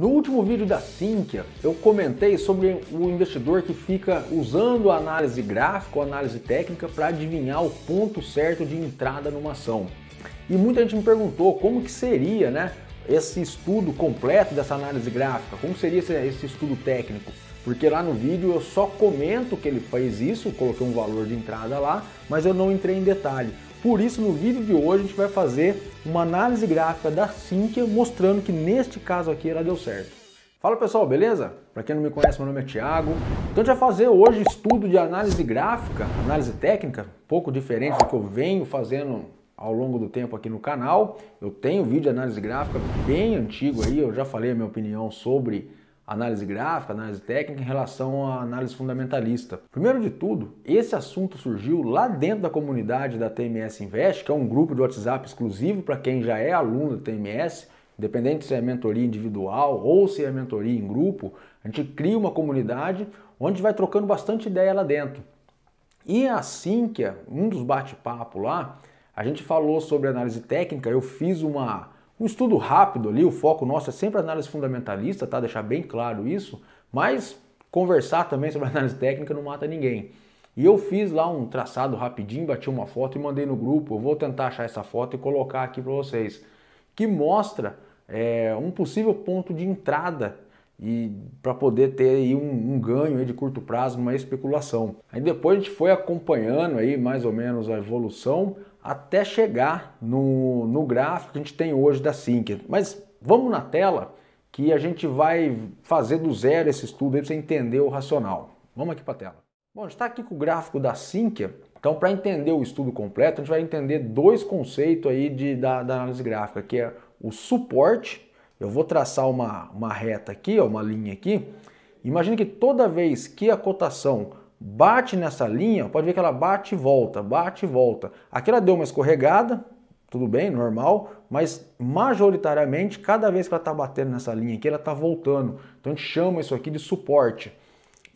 No último vídeo da Sinqia, eu comentei sobre o investidor que fica usando a análise gráfica ou análise técnica para adivinhar o ponto certo de entrada numa ação. E muita gente me perguntou como que seria né, esse estudo completo dessa análise gráfica, como seria esse estudo técnico. Porque lá no vídeo eu só comento que ele fez isso, coloquei um valor de entrada lá, mas eu não entrei em detalhe. Por isso, no vídeo de hoje, a gente vai fazer uma análise gráfica da Sinqia mostrando que neste caso aqui ela deu certo. Fala pessoal, beleza? Para quem não me conhece, meu nome é Thiago. Então a gente vai fazer hoje estudo de análise gráfica, análise técnica, um pouco diferente do que eu venho fazendo ao longo do tempo aqui no canal. Eu tenho vídeo de análise gráfica bem antigo aí, eu já falei a minha opinião sobre análise gráfica, análise técnica em relação à análise fundamentalista. Primeiro de tudo, esse assunto surgiu lá dentro da comunidade da TMS Invest, que é um grupo de WhatsApp exclusivo para quem já é aluno da TMS, independente se é mentoria individual ou se é mentoria em grupo, a gente cria uma comunidade onde vai trocando bastante ideia lá dentro. E a que um dos bate-papo lá, a gente falou sobre análise técnica, eu fiz uma um estudo rápido ali, o foco nosso é sempre análise fundamentalista, tá? Deixar bem claro isso, mas conversar também sobre análise técnica não mata ninguém. E eu fiz lá um traçado rapidinho, bati uma foto e mandei no grupo. Eu vou tentar achar essa foto e colocar aqui para vocês, que mostra é, um possível ponto de entrada e para poder ter aí um, um ganho aí de curto prazo uma especulação. Aí depois a gente foi acompanhando aí mais ou menos a evolução até chegar no, no gráfico que a gente tem hoje da Sinker. Mas vamos na tela que a gente vai fazer do zero esse estudo para você entender o racional. Vamos aqui para a tela. Bom, a gente está aqui com o gráfico da Sinker. Então, para entender o estudo completo, a gente vai entender dois conceitos aí de, da, da, análise gráfica, que é o suporte. Eu vou traçar uma, uma reta aqui, ó, uma linha aqui. Imagina que toda vez que a cotação bate nessa linha, pode ver que ela bate e volta, bate e volta. Aqui ela deu uma escorregada, tudo bem, normal, mas majoritariamente, cada vez que ela está batendo nessa linha aqui, ela está voltando. Então a gente chama isso aqui de suporte.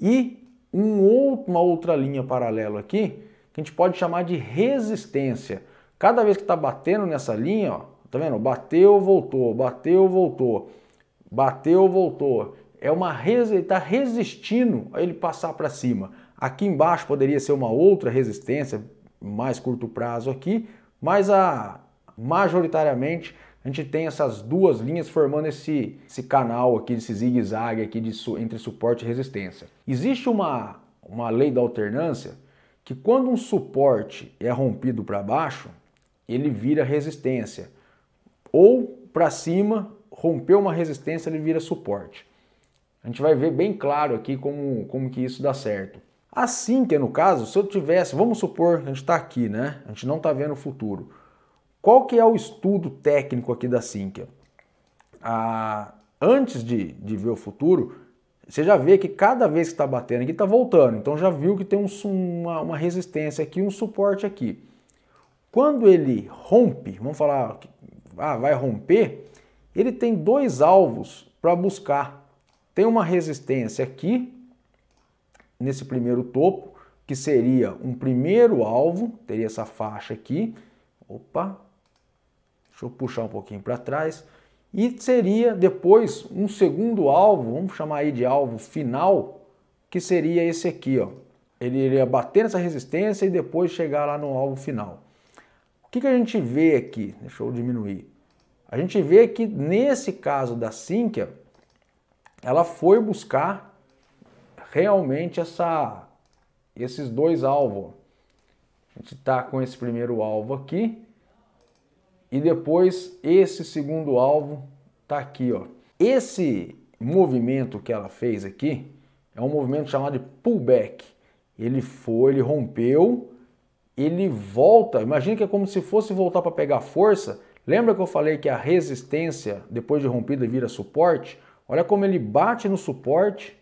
E um outro, uma outra linha paralela aqui, que a gente pode chamar de resistência. Cada vez que está batendo nessa linha, ó, tá vendo? Bateu, voltou, bateu, voltou, bateu, voltou. É uma está resistindo a ele passar para cima. Aqui embaixo poderia ser uma outra resistência, mais curto prazo aqui, mas a, majoritariamente a gente tem essas duas linhas formando esse, esse canal aqui, esse zigue-zague aqui de, entre suporte e resistência. Existe uma, uma lei da alternância que quando um suporte é rompido para baixo, ele vira resistência. Ou para cima, rompeu uma resistência, ele vira suporte. A gente vai ver bem claro aqui como, como que isso dá certo. Assim que é no caso, se eu tivesse, vamos supor, a gente está aqui, né? A gente não está vendo o futuro. Qual que é o estudo técnico aqui da Sinqia? Ah, antes de, de ver o futuro, você já vê que cada vez que está batendo aqui está voltando. Então já viu que tem um, uma, uma resistência aqui, um suporte aqui. Quando ele rompe, vamos falar, ah, vai romper, ele tem dois alvos para buscar. Tem uma resistência aqui nesse primeiro topo, que seria um primeiro alvo, teria essa faixa aqui. Opa, deixa eu puxar um pouquinho para trás. E seria depois um segundo alvo, vamos chamar aí de alvo final, que seria esse aqui, ó. Ele iria bater nessa resistência e depois chegar lá no alvo final. O que, que a gente vê aqui? Deixa eu diminuir. A gente vê que nesse caso da Sinqia, ela foi buscar realmente essa, esses dois alvos. A gente está com esse primeiro alvo aqui e depois esse segundo alvo está aqui. Ó. Esse movimento que ela fez aqui é um movimento chamado de pullback. Ele foi, ele rompeu, ele volta. Imagina que é como se fosse voltar para pegar força. Lembra que eu falei que a resistência, depois de rompida, vira suporte? Olha como ele bate no suporte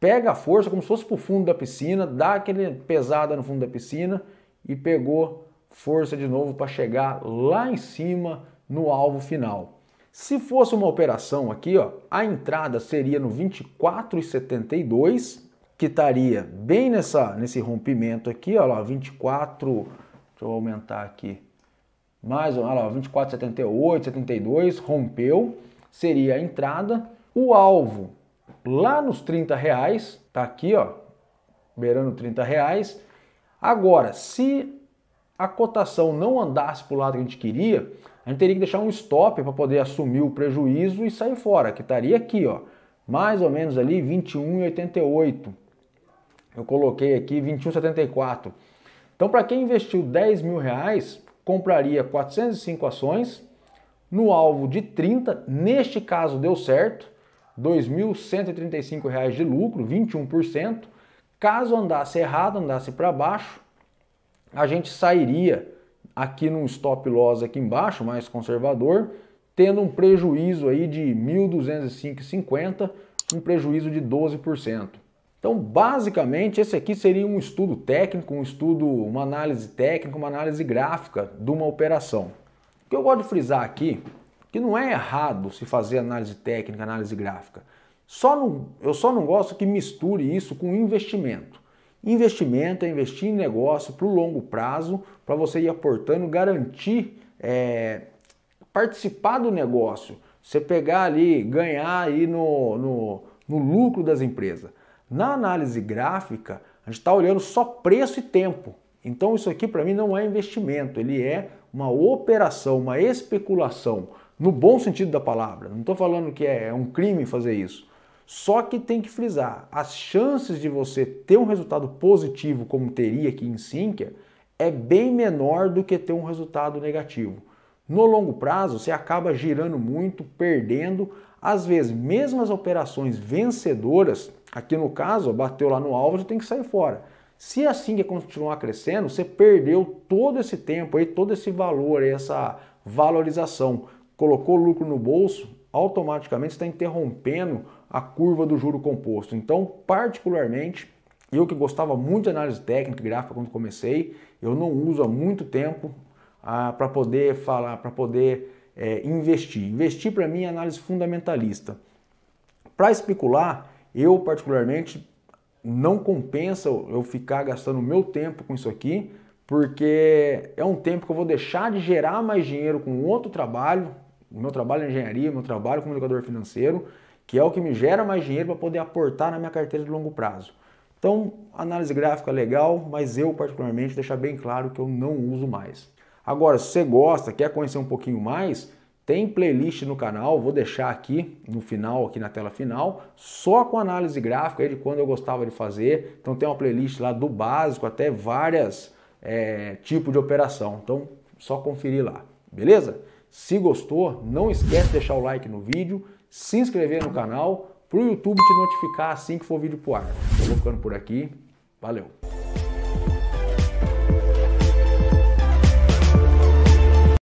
pega a força como se fosse para o fundo da piscina, dá aquele pesada no fundo da piscina e pegou força de novo para chegar lá em cima no alvo final. Se fosse uma operação aqui, ó, a entrada seria no 24,72, que estaria bem nessa, nesse rompimento aqui, ó lá, 24, deixa eu aumentar aqui, mais ou lá, 24,78, 72, rompeu, seria a entrada. O alvo lá nos 30 reais, tá aqui, ó, beirando 30 reais. Agora, se a cotação não andasse para o lado que a gente queria, a gente teria que deixar um stop para poder assumir o prejuízo e sair fora, que estaria aqui, ó, mais ou menos ali 21,88. Eu coloquei aqui 21,74. Então, para quem investiu 10 mil reais, compraria 405 ações no alvo de 30. Neste caso, deu certo. R$ 2.135 de lucro, 21%. Caso andasse errado, andasse para baixo, a gente sairia aqui num stop loss aqui embaixo, mais conservador, tendo um prejuízo aí de 1.205,50, um prejuízo de 12%. Então, basicamente, esse aqui seria um estudo técnico, um estudo, uma análise técnica, uma análise gráfica de uma operação. O que eu gosto de frisar aqui que não é errado se fazer análise técnica, análise gráfica. Só não, eu só não gosto que misture isso com investimento. Investimento é investir em negócio para o longo prazo, para você ir aportando, garantir, é, participar do negócio, você pegar ali, ganhar aí no, no, no lucro das empresas. Na análise gráfica, a gente está olhando só preço e tempo. Então isso aqui para mim não é investimento, ele é uma operação, uma especulação. No bom sentido da palavra. Não estou falando que é, é um crime fazer isso. Só que tem que frisar: as chances de você ter um resultado positivo, como teria aqui em Sinker, é bem menor do que ter um resultado negativo. No longo prazo, você acaba girando muito, perdendo. Às vezes, mesmo as operações vencedoras, aqui no caso, bateu lá no alvo, já tem que sair fora. Se a Singa continuar crescendo, você perdeu todo esse tempo aí, todo esse valor, essa valorização colocou lucro no bolso, automaticamente está interrompendo a curva do juro composto. Então, particularmente, eu que gostava muito de análise técnica e gráfica quando comecei, eu não uso há muito tempo ah, para poder falar, para poder é, investir. Investir para mim é análise fundamentalista. Para especular, eu particularmente não compensa eu ficar gastando meu tempo com isso aqui, porque é um tempo que eu vou deixar de gerar mais dinheiro com outro trabalho, o meu trabalho é engenharia, meu trabalho como educador financeiro, que é o que me gera mais dinheiro para poder aportar na minha carteira de longo prazo. Então, análise gráfica é legal, mas eu particularmente deixar bem claro que eu não uso mais. Agora, se você gosta, quer conhecer um pouquinho mais, tem playlist no canal, vou deixar aqui no final, aqui na tela final, só com análise gráfica de quando eu gostava de fazer. Então tem uma playlist lá do básico até várias é, tipos de operação. Então só conferir lá, beleza? Se gostou, não esquece de deixar o like no vídeo, se inscrever no canal, para o YouTube te notificar assim que for o vídeo pro ar. Estou vou ficando por aqui. Valeu!